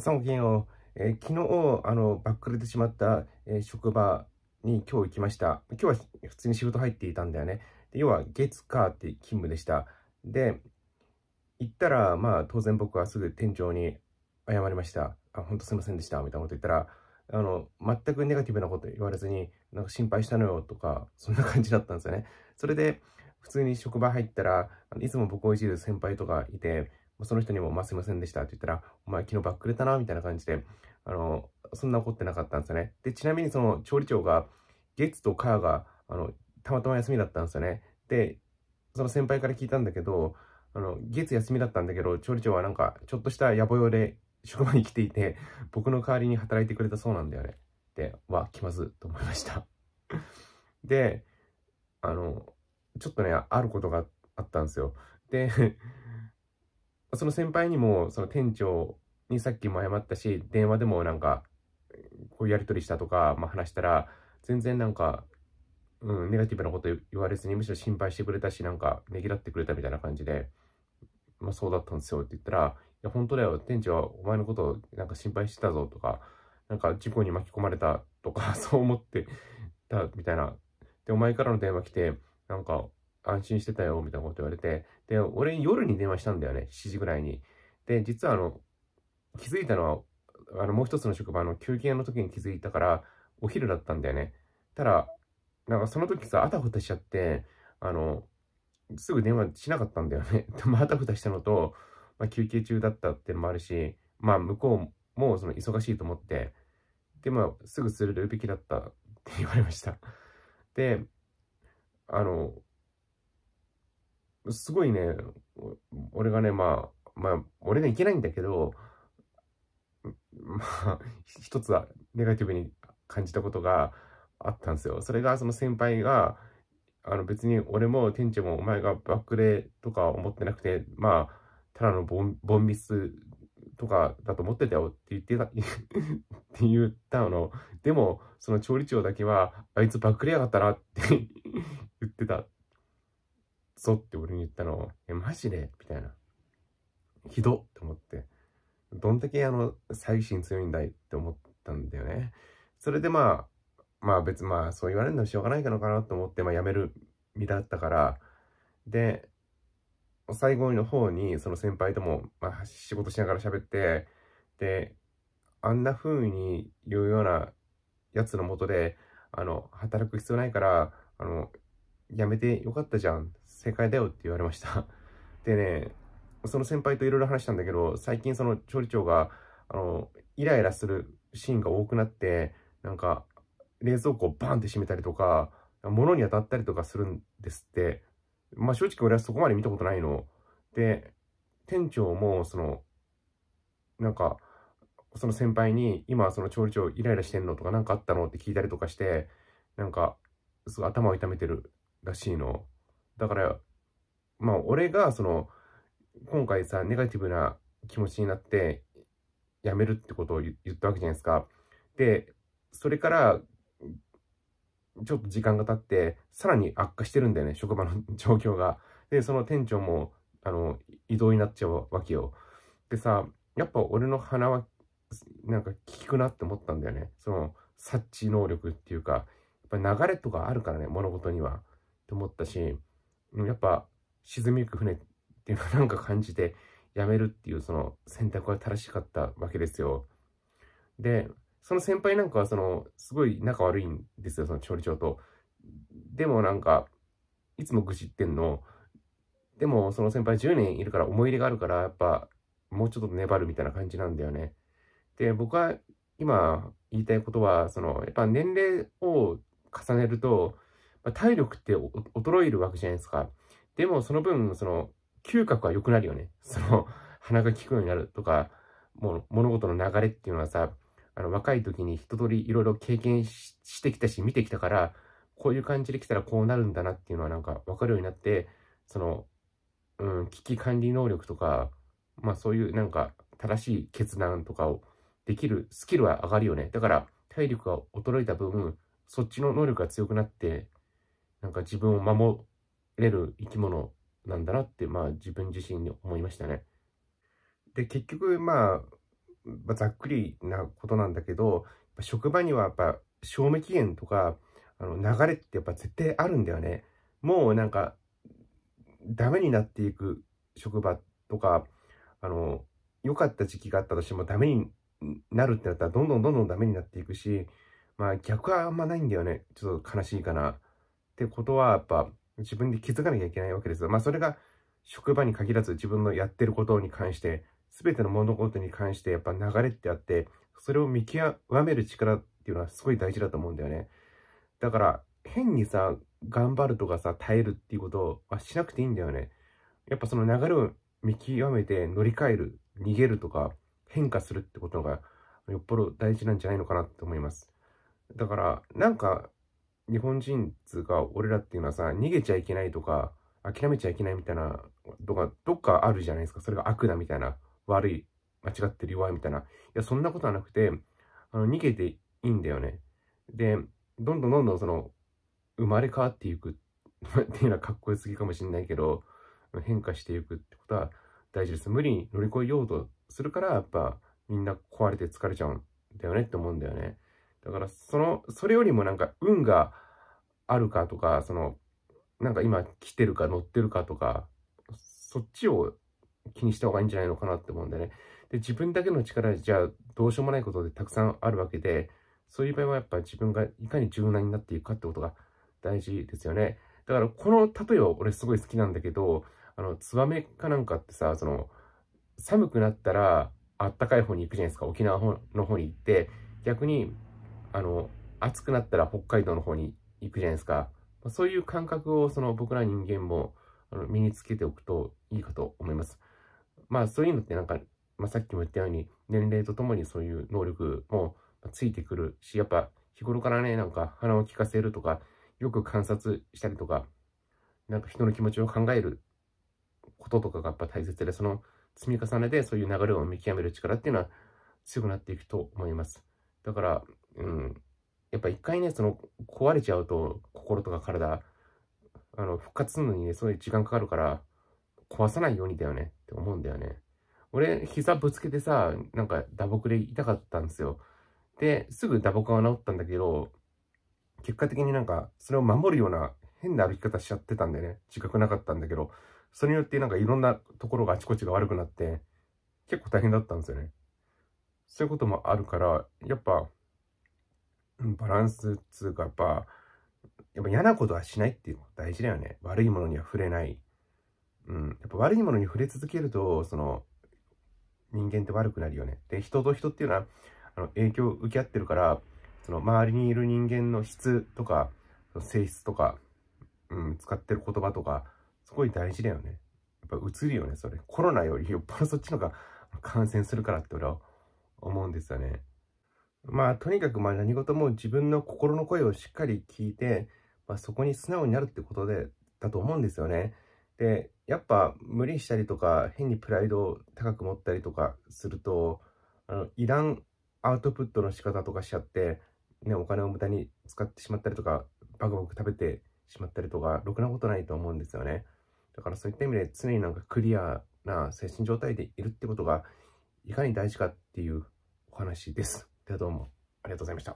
さんおきげんよう。えー、昨日、あの、バックれてしまった、えー、職場に今日行きました。今日は普通に仕事入っていたんだよね。で要は、月、かって勤務でした。で、行ったら、まあ、当然僕はすぐ店長に謝りました。あ、ほんとすいませんでした。みたいなこと言ったら、あの、全くネガティブなこと言われずに、なんか心配したのよとか、そんな感じだったんですよね。それで、普通に職場入ったら、いつも僕をいじる先輩とかいて、その人にも、まあ、すいませんでしたって言ったら、お前昨日バックれたな、みたいな感じで、あの、そんな怒ってなかったんですよね。で、ちなみにその調理長が、月と火が、あの、たまたま休みだったんですよね。で、その先輩から聞いたんだけど、あの、月休みだったんだけど、調理長はなんか、ちょっとした野暮用で職場に来ていて、僕の代わりに働いてくれたそうなんだよね。で、わ、気まずと思いました。で、あの、ちょっとね、あることがあったんですよ。でその先輩にも、その店長にさっきも謝ったし、電話でもなんか、こうやり取りしたとか、まあ、話したら、全然なんか、うん、ネガティブなこと言われずに、むしろ心配してくれたし、なんか、ねぎらってくれたみたいな感じで、まあ、そうだったんですよって言ったら、いや、本当だよ、店長はお前のことなんか心配してたぞとか、なんか事故に巻き込まれたとか、そう思ってたみたいな。で、お前からの電話来て、なんか、安心してたよ、みたいなこと言われて、で、俺夜に電話したんだよね、7時ぐらいに。で、実はあの、気づいたのは、あの、もう一つの職場の休憩の時に気づいたから、お昼だったんだよね。ただ、なんかその時さ、あたふたしちゃって、あの、すぐ電話しなかったんだよね。まも、あたふたしたのと、まあ、休憩中だったってのもあるし、まあ、向こうもその忙しいと思って、で、まあ、すぐするべきだったって言われました。で、あの、すごいね、俺がね、まあ、まあ、俺がいけないんだけど、まあ、一つはネガティブに感じたことがあったんですよ。それが、その先輩が、あの別に俺も店長もお前がバックレとか思ってなくて、まあ、ただのボンボンミスとかだと思ってたよって言ってた って言ったの。でも、その調理長だけは、あいつバックレやがったなって 言ってたぞって俺に言ったのえ、マジでみたいな。ひどって思って。どんだけあの、最新強いんだいって思ったんだよね。それでまあ、まあ別、まあそう言われるのしょうがないかのかなと思って、まあ辞める身だったから、で、最後の方にその先輩とも、まあ、仕事しながら喋って、で、あんな風に言うようなやつのもとで、あの、働く必要ないから、あの、やめてよかったじゃん。正解だよって言われました。でね、その先輩といろいろ話したんだけど、最近その調理長が、あの、イライラするシーンが多くなって、なんか、冷蔵庫をバンって閉めたりとか、物に当たったりとかするんですって。まあ正直俺はそこまで見たことないの。で、店長も、その、なんか、その先輩に、今その調理長イライラしてんのとか何かあったのって聞いたりとかして、なんか、すごい頭を痛めてるらしいの。だから、まあ、俺が、その、今回さ、ネガティブな気持ちになって、辞めるってことを言ったわけじゃないですか。で、それから、ちょっと時間が経って、さらに悪化してるんだよね、職場の 状況が。で、その店長も、あの、異動になっちゃうわけよ。でさ、やっぱ俺の鼻は、なんか効くなって思ったんだよね。その、察知能力っていうか、やっぱ流れとかあるからね、物事には。って思ったし、やっぱ沈みゆく船っていうのなんか感じてやめるっていうその選択は正しかったわけですよ。で、その先輩なんかはそのすごい仲悪いんですよ、その調理長と。でもなんか、いつも愚痴ってんの。でもその先輩10年いるから思い入れがあるからやっぱもうちょっと粘るみたいな感じなんだよね。で、僕は今言いたいことは、そのやっぱ年齢を重ねるとまあ、体力って衰えるわけじゃないですか。でも、その分、その、嗅覚は良くなるよね。その、鼻が効くようになるとか、もう物事の流れっていうのはさ、あの、若い時に一通りいろいろ経験してきたし、見てきたから、こういう感じで来たらこうなるんだなっていうのはなんか分かるようになって、その、うん、危機管理能力とか、まあそういうなんか正しい決断とかをできるスキルは上がるよね。だから体力が衰えた分、そっちの能力が強くなって、なんか自分を守れる生き物なんだなって、まあ自分自身に思いましたね。で、結局、まあ、ざっくりなことなんだけど、職場にはやっぱ賞味期限とか、あの流れってやっぱ絶対あるんだよね。もうなんか、ダメになっていく職場とか、あの、良かった時期があったとしてもダメになるってなったらどんどんどんどんダメになっていくし、まあ逆はあんまないんだよね。ちょっと悲しいかな。ってことは、やっぱ自分で気づかなきゃいけないわけですよ。まあそれが職場に限らず自分のやってることに関して、全ての物事に関してやっぱ流れってあって、それを見極める力っていうのはすごい大事だと思うんだよね。だから変にさ、頑張るとかさ、耐えるっていうことはしなくていいんだよね。やっぱその流れを見極めて乗り換える、逃げるとか変化するってことがよっぽど大事なんじゃないのかなって思います。だからなんか日本人つうか、俺らっていうのはさ、逃げちゃいけないとか、諦めちゃいけないみたいな、とか、どっかあるじゃないですか。それが悪だみたいな、悪い、間違ってる弱いみたいな。いや、そんなことはなくて、あの、逃げていいんだよね。で、どんどんどんどんその、生まれ変わっていくっていうのはかっこよすぎかもしんないけど、変化していくってことは大事です。無理に乗り越えようとするから、やっぱみんな壊れて疲れちゃうんだよねって思うんだよね。だから、その、それよりもなんか、運があるかとか、その、なんか今来てるか乗ってるかとか、そっちを気にした方がいいんじゃないのかなって思うんだよね。で、自分だけの力じゃどうしようもないことでたくさんあるわけで、そういう場合はやっぱ自分がいかに柔軟になっていくかってことが大事ですよね。だからこの例えは俺すごい好きなんだけど、あの、ツバメかなんかってさ、その、寒くなったらあったかい方に行くじゃないですか。沖縄の方に行って、逆にあの、暑くなったら北海道の方に行くじゃないですか。まそういう感覚をその僕ら人間もあの身につけておくといいかと思います。まあそういうのってなんか、まあ、さっきも言ったように年齢とともにそういう能力もついてくるし、やっぱ日頃からね、なんか鼻を利かせるとか、よく観察したりとか、なんか人の気持ちを考えることとかがやっぱ大切で、その積み重ねでそういう流れを見極める力っていうのは強くなっていくと思います。だから、うん、やっぱ一回ね、その壊れちゃうと心とか体、あの、復活するのにね、そういう時間かかるから、壊さないようにだよねって思うんだよね。俺、膝ぶつけてさ、なんか打撲で痛かったんですよ。で、すぐ打撲は治ったんだけど、結果的になんか、それを守るような変な歩き方しちゃってたんでね、自覚なかったんだけど、それによってなんかいろんなところがあちこちが悪くなって、結構大変だったんですよね。そういうこともあるから、やっぱ、バランスっつうかやっぱ、やっぱ嫌なことはしないっていうの大事だよね。悪いものには触れない。うん。やっぱ悪いものに触れ続けると、その、人間って悪くなるよね。で、人と人っていうのは、あの、影響を受け合ってるから、その、周りにいる人間の質とか、性質とか、うん、使ってる言葉とか、すごい大事だよね。やっぱ映るよね、それ。コロナよりよっぽどそっちのが感染するからって俺は思うんですよね。まあ、とにかくまあ何事も自分の心の声をしっかり聞いて、まあ、そこに素直になるってことで、だと思うんですよね。で、やっぱ無理したりとか、変にプライドを高く持ったりとかすると、あの、いらアウトプットの仕方とかしちゃって、ね、お金を無駄に使ってしまったりとか、バクバク食べてしまったりとか、ろくなことないと思うんですよね。だからそういった意味で常になんかクリアな精神状態でいるってことが、いかに大事かっていうお話です。ではどうもありがとうございました。